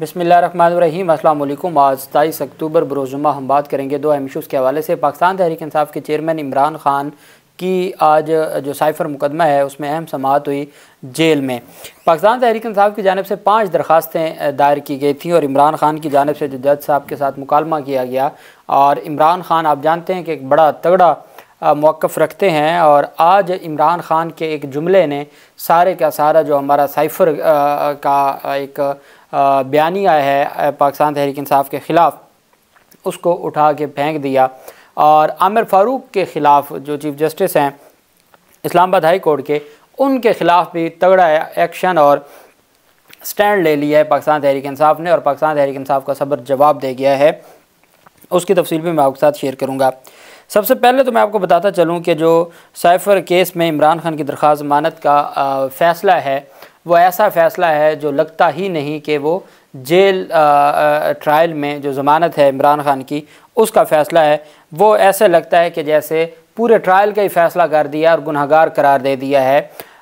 बसमीम अल्लाम आज सताईस अक्टूबर बरोज़ुमा हम बात करेंगे दो अहम इशूज़ के हवाले से पाकिस्तान तहरीक इंसाफ के चेयरमैन इमरान खान की आज जो साइफर मुकदमा है उसमें अहम समात हुई जेल में पाकिस्तान तहरीक इंसाफ की जानब से पाँच दरख्वास्तें दायर की गई थी और इमरान खान की जानब से जो जज साहब के साथ मुकालमा किया गया और इमरान खान आप जानते हैं कि एक बड़ा तगड़ा मौक़ रखते हैं और आज इमरान ख़ान के एक जुमले ने सारे का सारा जो हमारा साइफ़र का एक बयानिया है पाकिस्तान तहरीक इंसाफ के ख़िलाफ़ उसको उठा के फेंक दिया और आमिर फ़ारूक के ख़िलाफ़ जो चीफ़ जस्टिस हैं इस्लामाबाद हाई कोर्ट के उनके ख़िलाफ़ भी तगड़ा एक्शन और स्टैंड ले लिया है पाकिस्तान तहरीक इंसाफ ने और पाकिस्तान तहरीक इंसाफ का सब्र जवाब दे गया है उसकी तफसील भी मैं आपके साथ शेयर करूँगा सबसे पहले तो मैं आपको बताता चलूँ कि जो साइफर केस में इमरान खान की दरख्वास्त मानत का फ़ैसला है वो ऐसा फ़ैसला है जो लगता ही नहीं कि वो जेल ट्रायल में जो ज़मानत है इमरान खान की उसका फ़ैसला है वो ऐसे लगता है कि जैसे पूरे ट्रायल का ही फ़ैसला कर दिया और गुनहगार करार दे दिया है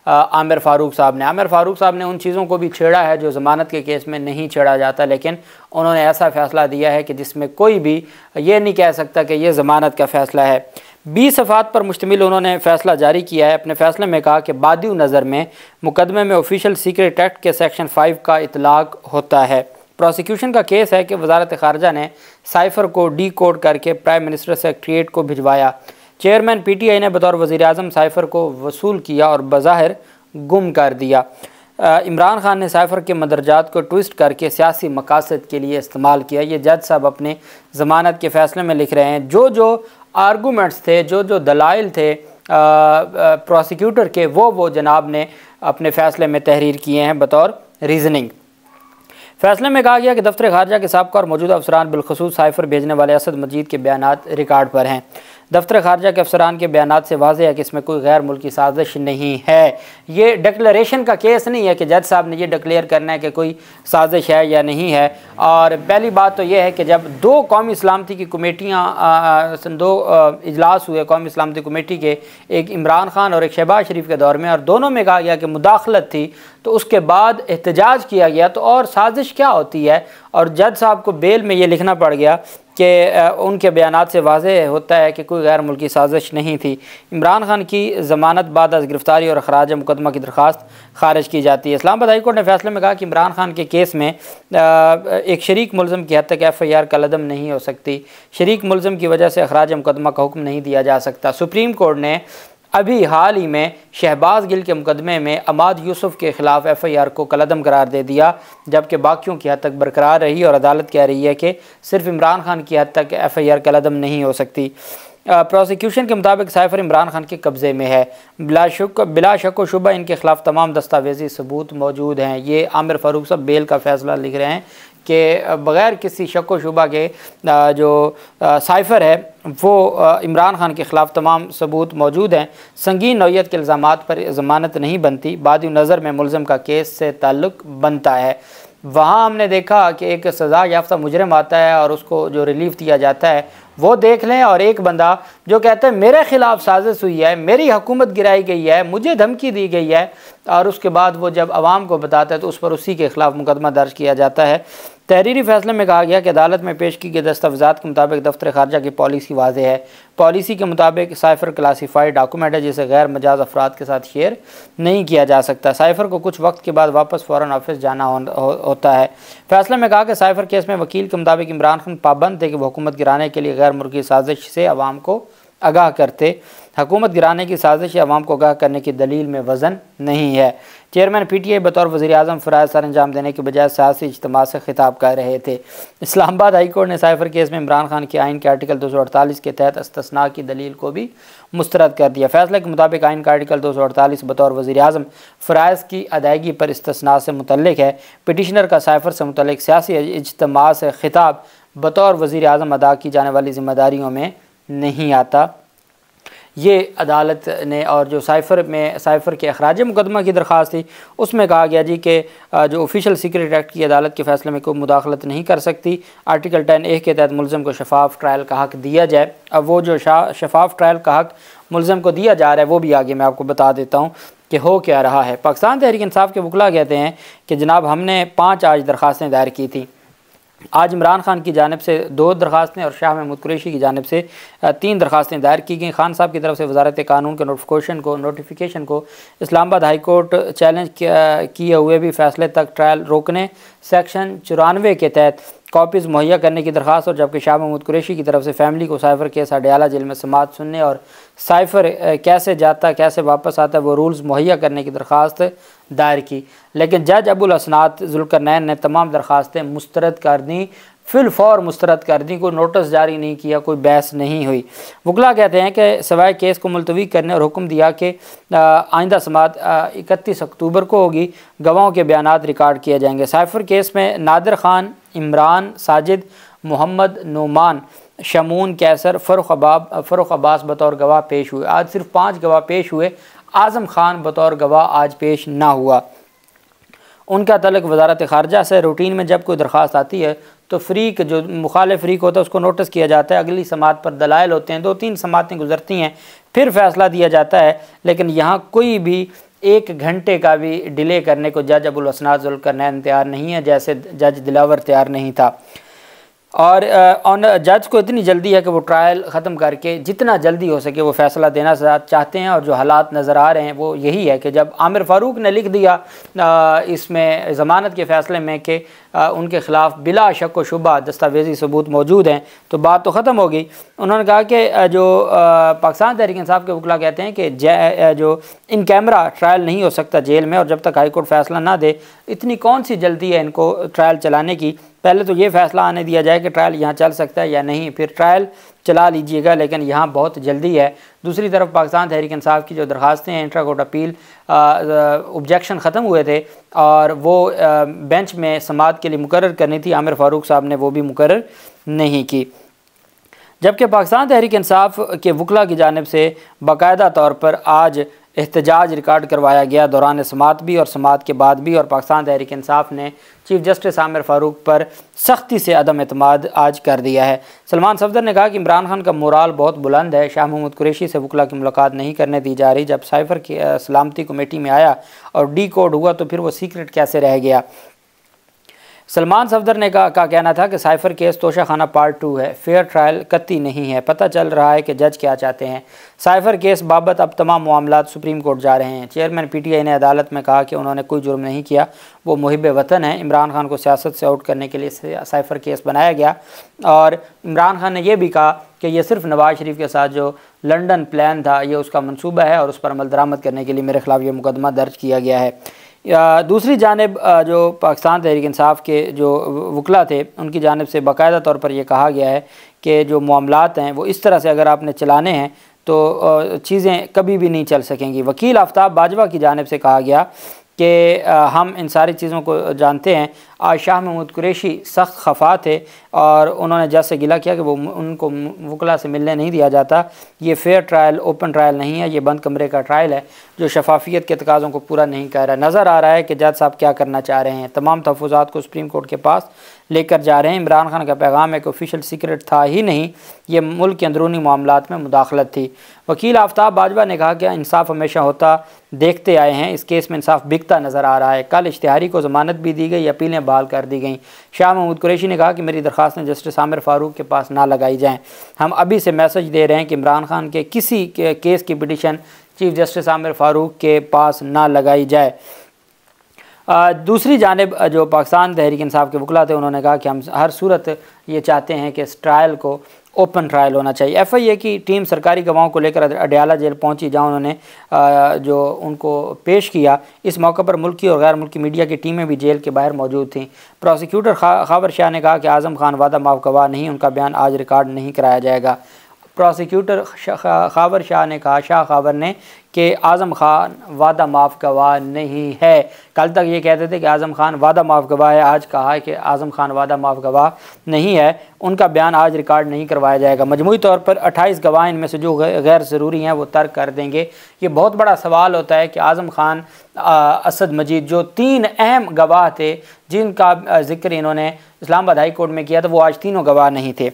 आमिर फ़ारूक साहब ने आमिर फ़ारूक साहब ने उन चीज़ों को भी छेड़ा है जो ज़मानत के केस में नहीं छेड़ा जाता लेकिन उन्होंने ऐसा फ़ैसला दिया है कि जिसमें कोई भी ये नहीं कह सकता कि ये ज़मानत का फ़ैसला है बीस सफ़ात पर मुश्तमिल उन्होंने फ़ैसला जारी किया है अपने फ़ैसले में कहा कि बादी नज़र में मुकदमे में ऑफिशियल सीक्रेट एक्ट के सेक्शन फ़ाइव का इतलाक़ होता है प्रोसिक्यूशन का केस है कि वजारत खारजा ने साइफर को डी कोड करके प्राइम मिनिस्टर सेक्रट्रिएट को भिजवाया चेयरमैन पीटीआई ने बतौर वज़ी अजम साइफर को वसूल किया और बज़ाहिर गुम कर दिया इमरान खान ने साइफर के मदरजात को ट्विस्ट करके सियासी मकासद के लिए इस्तेमाल किया ये जज साहब अपने ज़मानत के फ़ैसले में लिख रहे हैं जो जो आर्गूमेंट्स थे जो जो दलाइल थे प्रोसिक्यूटर के वो वो जनाब ने अपने फ़ैसले में तहरीर किए हैं बतौर रीजनिंग फैसले में कहा गया कि दफ्तर खारजा के सबका और मौजूदा अफसरान बिलखसूस साइफर भेजने वाले असद मजीद के बयान रिकॉर्ड पर हैं दफ्तर खारजा के अफसरान के बयान से वाज है कि इसमें कोई गैर मुल्की साजिश नहीं है ये डिक्लेरेशन का केस नहीं है कि जज साहब ने ये डिक्लेयर करना है कि कोई साजिश है या नहीं है और पहली बात तो यह है कि जब दो कौम सलामती की कमेटियाँ दो इजलास हुए कौम सलामती कमेटी के एक इमरान खान और एक शहबाज शरीफ के दौर में और दोनों में कहा गया कि मुदाखलत थी तो उसके बाद एहतजाज किया गया तो और साजिश क्या होती है और जज साहब को बेल में ये लिखना पड़ गया कि उनके बयान से वाज होता है कि कोई गैर मुल्की साजिश नहीं थी इमरान खान की ज़मानत बाद अज गिरफ़्तारी और अखराज मुकदमा की दरख्वास्त खारिज की जाती है इस्लाम हाई कोर्ट ने फैसले में कहा कि इमरान खान के केस में एक शरीक मुलम की हद तक एफ़ आई आर का लदम नहीं हो सकती शरीक मुलम की वजह से अखराज मुकदमा का हुक्म नहीं दिया जा सकता सुप्रीम कोर्ट ने अभी हाल ही में शहबाज गिल के मुकदमे में अमाद यूसुफ के खिलाफ एफ आई आर को कलदम करार दे दिया जबकि बाकियों की हद तक बरकरार रही और अदालत कह रही है कि सिर्फ इमरान खान की हद तक एफ आई आर कलदम नहीं हो सकती प्रोसिक्यूशन के मुताबिक साइफर इमरान खान के कब्ज़े में है बिला शक बिला शक व शुबा इनके खिलाफ तमाम दस्तावेजी सबूत मौजूद हैं ये आमिर फ़ारूक साहब बेल का फ़ैसला लिख रहे हैं कि बग़ैर किसी शक व शुबा के जो साइफ़र है वो इमरान खान के ख़िलाफ़ तमाम सबूत मौजूद हैं संगीन नौीयत के इल्ज़ाम पर ज़मानत नहीं बनती बाद नज़र में मुलम का केस से ताल्लुक़ बनता है वहाँ हमने देखा कि एक सज़ा याफ्ता मुजरम आता है और उसको जो रिलीफ़ दिया जाता है वो देख लें और एक बंदा जो कहता है मेरे ख़िलाफ़ साजिश हुई है मेरी हुकूमत गिराई गई है मुझे धमकी दी गई है और उसके बाद वो जब आवाम को बताता है तो उस पर उसी के ख़िलाफ़ मुकदमा दर्ज किया जाता है तहरीरी फैसले में कहा गया कि अदालत में पेश की गई दस्तावेजात के मुताबिक दफ्तर खारजा की पॉलिसी वाज है पॉलिसी के मुताबिक साइफर क्लासीफाइड डॉक्यूमेंट है जिसे गैर मजाज अफराद के साथ शेयर नहीं किया जा सकता साइफर को कुछ वक्त के बाद वापस फ़ौरन ऑफिस जाना हो, हो, होता है फैसले में कहा कि साइफर केस में वकील के मुताबिक इमरान खान पाबंद थे कि वह हुकूमत गिराने के लिए गैर मुल्की साजिश से आवाम को आगाह करते हुकूमत गिराने की साजिश अवाम को आगाह करने की दलील में वजन नहीं है चेयरमैन पी टी आई बतौर वजी अजम फ़राज सर अंजाम देने के बजाय सियासी इजतम से खिताब कर रहे थे इस्लामाबाद हाई कोर्ट ने साइफर केस में इमरान खान के आइन के आर्टिकल दो सौ अड़तालीस के तहत अस्तना की दलील को भी मुस्रद कर दिया फैसले के मुताबिक आइन का आर्टिकल दो सौ अड़तालीस बतौर वजी अजम फ़राज की अदायगी पर इसतना से मुतलक है पटिशनर का साइफर से मुतल सियासी इजतम से खिताब बतौर वज़ी अजम अदा की जाने वाली जिम्मेदारियों में नहीं आता ये अदालत ने और जो साइफ़र में साइफ़र के अखराज मुकदमा की दरख्वास्त थी उसमें कहा गया जी कि जो ऑफिशियल सीक्रेट एक्ट की अदालत के फ़ैसले में कोई मुदाखलत नहीं कर सकती आर्टिकल टेन ए के तहत मुलम को शफाफ ट्रायल का हक दिया जाए अब वो जो शफाफ ट्रायल का हक मुलम को दिया जा रहा है वो भी आगे मैं आपको बता देता हूँ कि हो क्या रहा है पाकिस्तान तहरीक इंसाफ के वकला कहते हैं कि जनाब हमने पाँच आज दरख्वास्तें दायर की थी आज इमरान खान की जानब से दो दरखास्तें और शाह महमूद कुरेशी की जानब से तीन दरखास्तें दायर की गई खान साहब की तरफ से वजारत कानून के नोटिफिकेशन को नोटिफिकेशन को इस्लामाबाद हाई कोर्ट चैलेंज किए हुए भी फैसले तक ट्रायल रोकने सेक्शन चौरानवे के तहत कॉपीज़ मुहैया करने की दरख्वास्त और जबकि शाह महमूद कुरेशी की तरफ से फैमिली को साइफ़र केस अडयाला जेल में समात सुनने और साइफ़र कैसे जाता कैसे वापस आता वो रूल्स मुहैया करने की दरख्वास्त दायर की लेकिन जज अबुल असनात जुल्कर नैन ने तमाम दरख्वास्तें मुस्तरद कर दी फिल फॉर मुस्तरद कर दी कोई नोटिस जारी नहीं किया कोई बहस नहीं हुई वकला कहते हैं कि सवाए केस को मुलतवी करने और हुक्म दिया कि आइंदा समात इकतीस अक्टूबर को होगी गवाहों के बयान रिकॉर्ड किए जाएंगे साइफर केस में नादर खान इमरान साजिद मोहम्मद नोमान शमून कैसर फ़रुख अबाब फ़रुख अब्बास बतौर गवाह पेश हुए आज सिर्फ पाँच गवाह पेश हुए आज़म खान बतौर गवाह आज पेश ना हुआ उनका तलक वजारत खारजा से रूटीन में जब कोई दरख्वास्त आती है तो फ्रीक जो मुखाल फ्रीक होता है उसको नोटिस किया जाता है अगली समात पर दलाइल होते हैं दो तीन समातें गुजरती हैं फिर फैसला दिया जाता है लेकिन यहाँ कोई भी एक घंटे का भी डिले करने को जज अबुलसनाजुल करनैन तैयार नहीं है जैसे जज दिलावर तैयार नहीं था और जज को इतनी जल्दी है कि वो ट्रायल ख़त्म करके जितना जल्दी हो सके वो फैसला देना चाहते हैं और जो हालात नज़र आ रहे हैं वो यही है कि जब आमिर फ़ारूक ने लिख दिया इसमें ज़मानत के फ़ैसले में कि उनके ख़िलाफ़ बिला शक व शुबा दस्तावेजी सबूत मौजूद हैं तो बात तो ख़त्म हो गई उन्होंने कहा कि जो पाकिस्तान तहरीक इंसाफ के वकला कहते हैं कि जो इन कैमरा ट्रायल नहीं हो सकता जेल में और जब तक हाईकोर्ट फैसला ना दे इतनी कौन सी जल्दी है इनको ट्रायल चलाने की पहले तो ये फैसला आने दिया जाए कि ट्रायल यहाँ चल सकता है या नहीं फिर ट्रायल चला लीजिएगा लेकिन यहाँ बहुत जल्दी है दूसरी तरफ पाकिस्तान तहरीक इंसाफ की जो दरखास्तें हैं इंट्रा कोर्ट अपील ऑब्जेक्शन ख़त्म हुए थे और वो आ, बेंच में समात के लिए मुकर करनी थी आमिर फ़ारूक साहब ने वो भी मुकर नहीं की जबकि पाकिस्तान तहरीक इंसाफ के वकला की जानब से बाकायदा तौर पर आज एहतजाज रिकॉर्ड करवाया गया दौरान समात भी और समात के बाद भी और पाकिस्तान तहरीक इंसाफ ने चीफ जस्टिस आमिर फ़ारूक पर सख्ती से अदम अतमाद आज कर दिया है सलमान सफदर ने कहा कि इमरान खान का मोराल बहुत बुलंद है शाह महमूद कुरेशी से वकला की मुलाकात नहीं करने दी जा रही जब साइफर की सलामती कमेटी में आया और डी कोड हुआ तो फिर वो सीक्रेट कैसे रह गया सलमान सफदर ने का, का कहना था कि cipher case Toshakhana part two है फेयर ट्रायल कत्ती नहीं है पता चल रहा है कि जज क्या चाहते हैं साइफर केस बाबत अब तमाम मामला सुप्रीम कोर्ट जा रहे हैं चेयरमैन पीटीआई ने अदालत में कहा कि उन्होंने कोई जुर्म नहीं किया वो मुहिब वतन है इमरान खान को सियासत से आउट करने के लिए साइफर केस बनाया गया और इमरान खान ने यह भी कहा कि यह सिर्फ नवाज शरीफ के साथ जो लंडन प्लान था यह उसका मनसूबा है और उस पर अमल दरामद करने के लिए मेरे खिलाफ ये मुकदमा दर्ज किया गया है दूसरी जानब जो पाकिस्तान तहरीक इंसाफ के जो वकला थे उनकी जानब से बाकायदा तौर पर यह कहा गया है कि जो मामला हैं वो इस तरह से अगर आपने चलाने हैं तो चीज़ें कभी भी नहीं चल सकेंगी वकील आफ्ताब बाजवा की जानब से कहा गया कि हम इन सारी चीज़ों को जानते हैं शाह महमूद कुरेशी सख्त खफा थे और उन्होंने जैसे गिला किया कि वो उनको वकला से मिलने नहीं दिया जाता ये फेयर ट्रायल ओपन ट्रायल नहीं है ये बंद कमरे का ट्रायल है जो शफाफियत के तकाज़ों को पूरा नहीं कर रहा नज़र आ रहा है कि जज साहब क्या करना चाह रहे हैं तमाम तहफात को सुप्रीम कोर्ट के पास लेकर जा रहे हैं इमरान खान का पैगाम एक ऑफिशियल सीक्रेट था ही नहीं ये मुल्क के अंदरूनी मामला में मुदाखलत थी वकील आफ्ताब बाजवा ने कहा कि इंसाफ हमेशा होता देखते आए हैं इस केस में इंसाफ बिकता नज़र आ रहा है कल इश्तिहारी को ज़मानत भी दी गई अपीलें बहाल कर दी गई शाह महमूद कुरैशी ने कहा कि मेरी दरख्वास्तें जस्टिस आमिर फ़ारूक के पास ना लगाई जाएँ हम अभी से मैसेज दे रहे हैं कि इमरान खान के किसी के केस की petition chief justice Aamir Farooq के पास ना लगाई जाए दूसरी जानब जो पाकिस्तान तहरीक इंसाफ के वकला थे उन्होंने कहा कि हम हर सूरत ये चाहते हैं कि इस ट्रायल को ओपन ट्रायल होना चाहिए एफ आई ए की टीम सरकारी गवाहों को लेकर अडयाला जेल पहुंची जहां उन्होंने जो उनको पेश किया इस मौके पर मुल्की और गैर मुल्की मीडिया की टीमें भी जेल के बाहर मौजूद थीं प्रोसिक्यूटर खा, खाबर शाह ने कहा कि आज़म खान वादा माफ गवाह नहीं उनका बयान आज रिकॉर्ड नहीं कराया जाएगा प्रोसिक्यूटर खावर शाह ने कहा शाह खावर ने कि आज़म खान वादा माफ़ गवाह नहीं है कल तक ये कहते थे कि आज़म खान वादा माफ़ गवाह है आज कहा है कि आज़म खान वादा माफ़ गवाह नहीं है उनका बयान आज रिकॉर्ड नहीं करवाया जाएगा मजमू तौर पर 28 गवाह इनमें से जो गैर ज़रूरी हैं वो तर्क कर देंगे ये बहुत बड़ा सवाल होता है कि आज़म खान असद मजीद जो तीन अहम गवाह थे जिनका ज़िक्र इन्होंने इस्लामाबाद हाई कोर्ट में किया था वो आज तीनों गवाह नहीं थे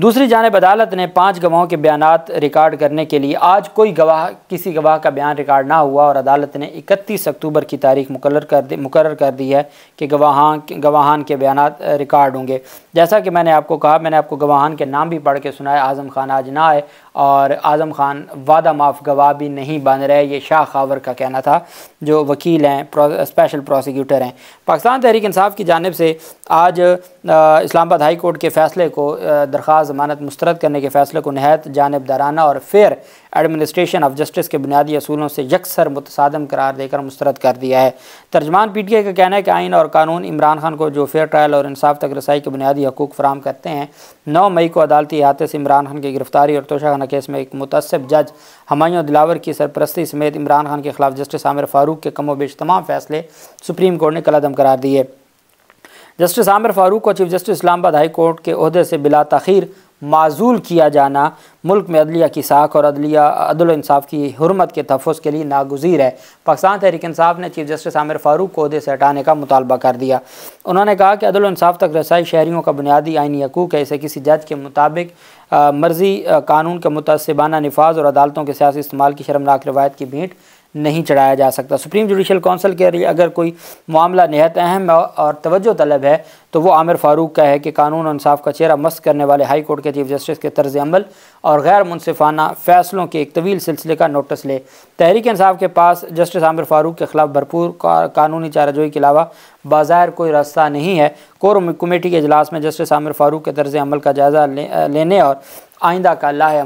दूसरी जानब अदालत ने पाँच गवाहों के बयान रिकॉर्ड करने के लिए आज कोई गवाह किसी गवाह का बयान रिकॉर्ड ना हुआ और अदालत ने इकतीस अक्टूबर की तारीख मुकर कर दी मुकर कर दी है कि गवाहान गवाहान के बयान रिकॉर्ड होंगे जैसा कि मैंने आपको कहा मैंने आपको गवाहान के नाम भी पढ़ के सुनाया आज़म खान आज ना आए और आज़म ख़ान वादा माफ़ गवाह भी नहीं बन रहे ये शाह खावर का कहना था जो वकील हैं प्रो, स्पेशल प्रोसिक्यूटर हैं पाकिस्तान तहरीक इंसाफ की जानब से आज इस्लामाबाद हाई कोर्ट के फ़ैसले को दरख्वास ज़मानत मुस्रद करने के फ़ैसले को नहायत जानबदाराना और फेयर एडमिनिस्ट्रेशन ऑफ जस्टिस के बुनियादी असूलों से यकसर मुतसादम करार देकर मुस्रद कर दिया है तर्जमान पी टी आई का कहना है कि आइन और कानून इमरान खान को जो फेयर ट्रायल और इंसाफ तक रसाई के बुनियादी हकूक़ फराम करते हैं नौ मई को अदालती अहाते से इमरान खान की गिरफ्तारी और तोशा माना केस में एक मुतसब जज हमायों दिलावर की सरपरस्ती समेत इमरान खान के खिलाफ जस्टिस आमिर फारूक के कमो बेश तमाम फैसले सुप्रीम कोर्ट ने कलदम करार दिए जस्टिस आमिर फारूक को chief justice Islamabad high court के अहदे से बिला तखीर माजूल किया जाना मुल्क में अदलिया की साख और अदलिया अदलानसाफ़ की हरमत के तहफ़ के लिए नागजीर है पाकिस्तान तहरीक इसाफ़ ने चीफ जस्टिस आमिर फ़ारूक को अहदे से हटाने का मुतालबा कर दिया उन्होंने कहा कि अदलानसाफ़ तक रसाई शहरीों का बुनियादी आइनी हकूक है इसे किसी जज के मुताबिक मर्जी कानून के मुतसबाना नफाज और अदालतों के सियासी इस्तेमाल की शर्मनाक रवायत की भेंट नहीं चढ़ाया जा सकता सुप्रीम जुडिशल काउंसिल के अगर कोई मामला नहायत अहम और तवज्जो तलब है तो वो आमिर फ़ारूक का है कि कानून इंसाफ का चेहरा मस्त करने वाले हाई कोर्ट के चीफ जस्टिस के तर्ज अमल और गैर मुनफाना फ़ैसलों के एक तवील सिलसिले का नोटिस ले तहरीक इंसाफ के पास जस्टिस आमिर फ़ारूक के खिलाफ भरपूर कानूनी चाराजोई के अलावा बाज़ार कोई रास्ता नहीं है कोर कमेटी के अजलास में जस्टिस आमिर फ़ारूक के तर्ज अमल का जायज़ा ले, लेने और आइंदा का लाह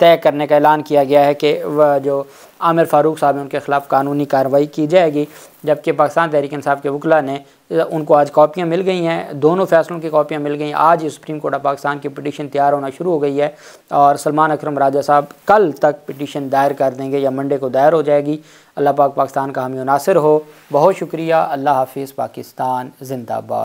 तय करने का ऐलान किया गया है कि वह जो आमिर फारूक साहब हैं उनके ख़िलाफ़ कानूनी कार्रवाई की जाएगी जबकि पाकिस्तान तहरीक साहब के वकला ने उनको आज कापियाँ मिल गई हैं दोनों फैसलों की कापियाँ मिल गई आज सुप्रीम कोर्ट ऑफ पाकिस्तान की पटिशन तैयार होना शुरू हो गई है और सलमान अक्रम राजा साहब कल तक पटिशन दायर कर देंगे या मंडे को दायर हो जाएगी अल्लाह पाक पाकिस्तान का हमी नासिर हो बहुत शुक्रिया अल्लाह हाफिज़ पाकिस्तान जिंदाबाद